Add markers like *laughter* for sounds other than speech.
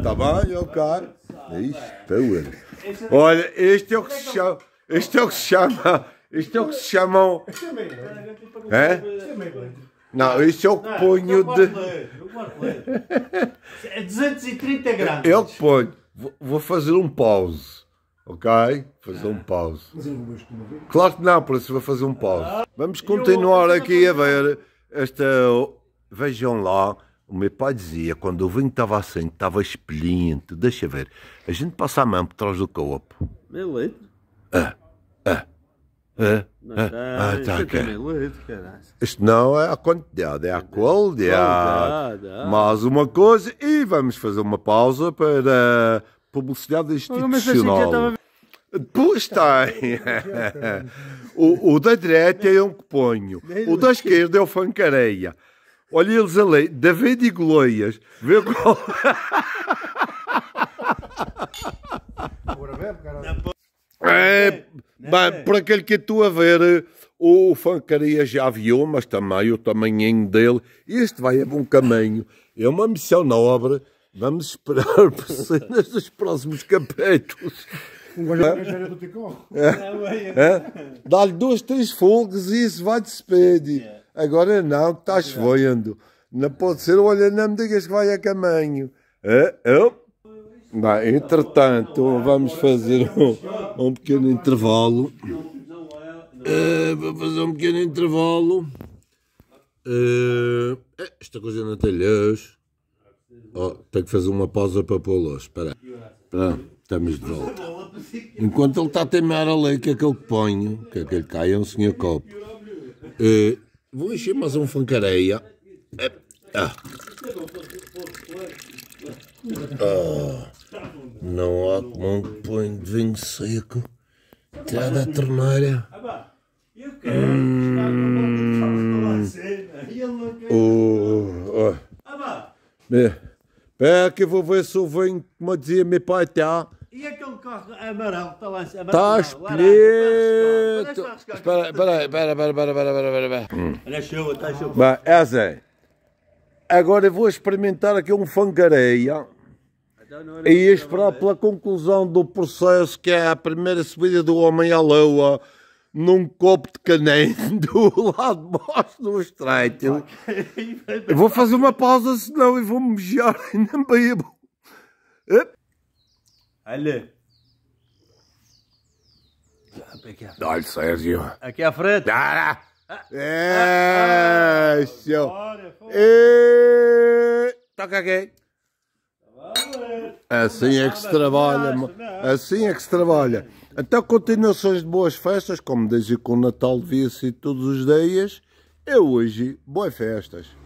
Está bem, é o cara. Aí ele. Olha, este é o que se chama. Este é o que se chama. Este é o que se chamam. É? Não, este é o que ponho de. É 230 gramas. Eu que ponho. Vou fazer um pause. Ok? Fazer um pause. Claro que não, por isso vou fazer um pause. Ah, Vamos continuar aqui a ver esta. Vejam lá. O meu pai dizia, quando o vinho estava assim, estava espelhinto, deixa ver, a gente passa a mão por trás do copo. Meio leite? Ah, ah. É, não, é, ah, tá, tá, é Isto não é a quantidade, é a qualidade. Mais uma coisa e vamos fazer uma pausa para publicidade institucional. Pois tem. *laughs* o, o da direita é um que ponho. O da esquerda é o fancareia. Olha eles a lei, David e Goloias. Vê qual. *laughs* É, mas é, né? por aquele que tu a ver, o Fancaria já viu, mas também o tamanhinho dele. Este vai a bom caminho. É uma missão nobre. Vamos esperar *laughs* por cenas dos próximos capítulos. Um gajo do Ticó. É, é. Dá-lhe dois, três folgas e isso vai despedir. Agora não, que estás voando. Não pode ser, olha, não me digas que vai a caminho. Ah, ah. Bem, entretanto, vamos fazer um, um pequeno intervalo. Uh, vou fazer um pequeno intervalo. Uh, esta coisa não tem luz. Oh, tenho que fazer uma pausa para pôr luz. Espera Pronto, estamos de volta. Enquanto ele está a teimar a lei, que é que eu ponho? Que é que ele cai? É um senhor copo. Uh, Vou encher mais um fancareia. É. Ah. Ah, não há como que põe de vinho seco. Está da torneira. Hum. Oh, oh. Pera que eu vou ver se o vinho, como dizia meu pai, está amarelo, está lá Espera, espera, espera, espera, espera, espera. Hum. Olha chuva, está chuva. é essa Agora eu vou experimentar aqui um fangareia. Então, e esperar pela conclusão do processo que é a primeira subida do homem à lua num copo de canem *laughs* do lado de baixo do estreito. Eu vou fazer uma pausa, senão eu vou mejar e não bebo. Olha aqui à frente. Olha, Sérgio. Aqui à frente. Ah, ah, é, ah, Bora, e... Toca aqui. Assim é que se trabalha, assim é que se trabalha. até então, continuações de boas festas, como desde que o Natal devia ser todos os dias, eu é hoje, boas festas.